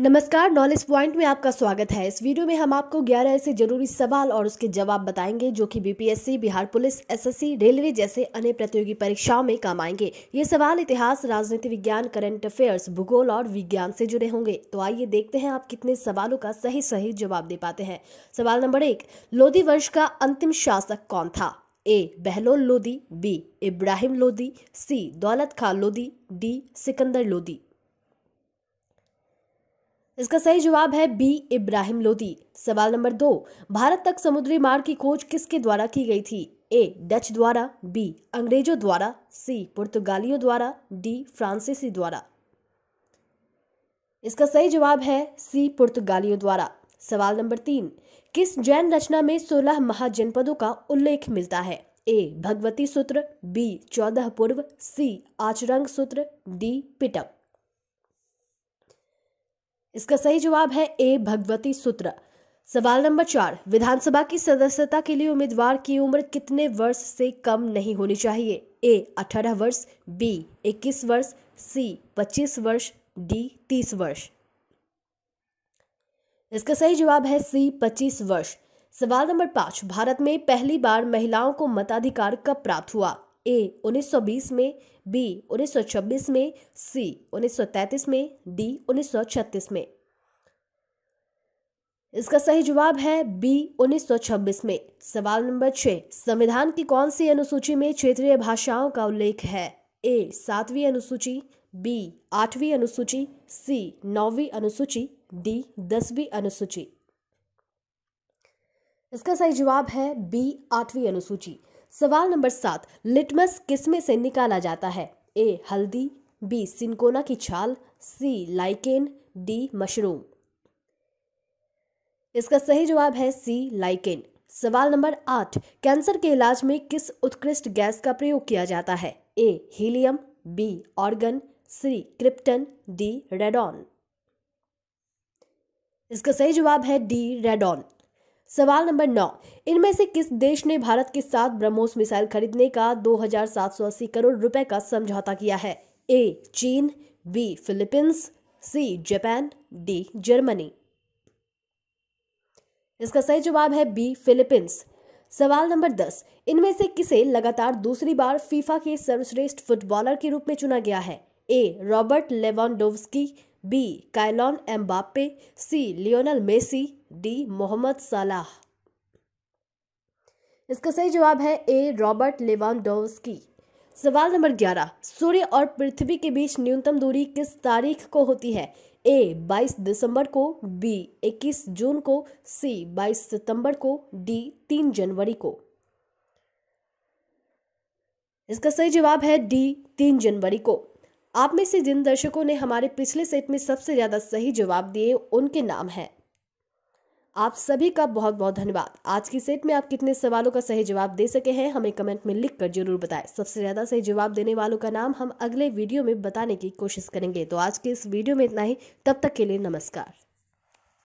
नमस्कार knowledge point में आपका स्वागत है इस वीडियो में हम आपको 11 ऐसे जरूरी सवाल और उसके जवाब बताएंगे जो कि BPSC Bihar police SSC railway जैसे अन्य प्रतियोगी परीक्षाओं में काम आएंगे ये सवाल इतिहास राजनीति विज्ञान करंट अफेयर्स भूगोल और विज्ञान से जुड़े होंगे तो आइए देखते हैं आप कितने सवालों का सही सही जवाब दे पाते हैं सवाल नंबर एक लोधी वंश का अंतिम शासक कौन था A Bahlol Lodhi B Ibrahim Lodhi C Daulat Khan Lodhi D Sikandar Lodhi इसका सही जवाब है बी इब्राहिम लोदी सवाल नंबर दो भारत तक समुद्री मार्ग की खोज किसके द्वारा की गई थी ए डच द्वारा बी अंग्रेजों द्वारा सी पुर्तगालियों द्वारा डी फ्रांसीसी द्वारा इसका सही जवाब है सी पुर्तगालियों द्वारा सवाल नंबर तीन किस जैन रचना में सोलह महाजनपदों का उल्लेख मिलता है ए भगवती सूत्र बी चौदह पूर्व सी आचरंग सूत्र डी पिटक इसका सही जवाब है ए भगवती सूत्र सवाल नंबर चार विधानसभा की सदस्यता के लिए उम्मीदवार की उम्र कितने वर्ष से कम नहीं होनी चाहिए ए अठारह वर्ष बी इक्कीस वर्ष सी पच्चीस वर्ष डी तीस वर्ष इसका सही जवाब है सी पच्चीस वर्ष सवाल नंबर पांच भारत में पहली बार महिलाओं को मताधिकार कब प्राप्त हुआ ए 1920 में बी 1926 में सी 1933 में डी 1936 में इसका सही जवाब है बी 1926 में सवाल नंबर छः संविधान की कौन सी अनुसूची में क्षेत्रीय भाषाओं का उल्लेख है ए सातवीं अनुसूची बी आठवीं अनुसूची सी नौवीं अनुसूची डी दसवीं अनुसूची इसका सही जवाब है बी आठवीं अनुसूची सवाल नंबर सात लिटमस किसमें से निकाला जाता है ए हल्दी बी सिंकोना की छाल सी लाइकेन डी मशरूम इसका सही जवाब है सी लाइकेन सवाल नंबर आठ कैंसर के इलाज में किस उत्कृष्ट गैस का प्रयोग किया जाता है A helium B argon C krypton D radon इसका सही जवाब है डी रेडॉन सवाल नंबर नौ इनमें से किस देश ने भारत के साथ ब्रह्मोस मिसाइल खरीदने का 2,780 करोड़ रुपए का समझौता किया है ए चीन B Philippines C Japan D Germany इसका सही जवाब है बी फिलीपींस सवाल नंबर दस इनमें से किसे लगातार दूसरी बार फीफा के सर्वश्रेष्ठ फुटबॉलर के रूप में चुना गया है A Robert Lewandowski B Kylian Mbappe C Lionel Messi D Mohamed Salah इसका सही जवाब है ए रॉबर्ट की सवाल नंबर ग्यारह सूर्य और पृथ्वी के बीच न्यूनतम दूरी किस तारीख को होती है ए 22 दिसंबर को बी 21 जून को सी 22 सितंबर को डी 3 जनवरी को इसका सही जवाब है डी 3 जनवरी को आप में से जिन दर्शकों ने हमारे पिछले सेट में सबसे ज़्यादा सही जवाब दिए उनके नाम हैं आप सभी का बहुत बहुत धन्यवाद आज की सेट में आप कितने सवालों का सही जवाब दे सके हैं हमें कमेंट में लिख कर जरूर बताएं सबसे ज़्यादा सही जवाब देने वालों का नाम हम अगले वीडियो में बताने की कोशिश करेंगे तो आज के इस वीडियो में इतना ही तब तक के लिए नमस्कार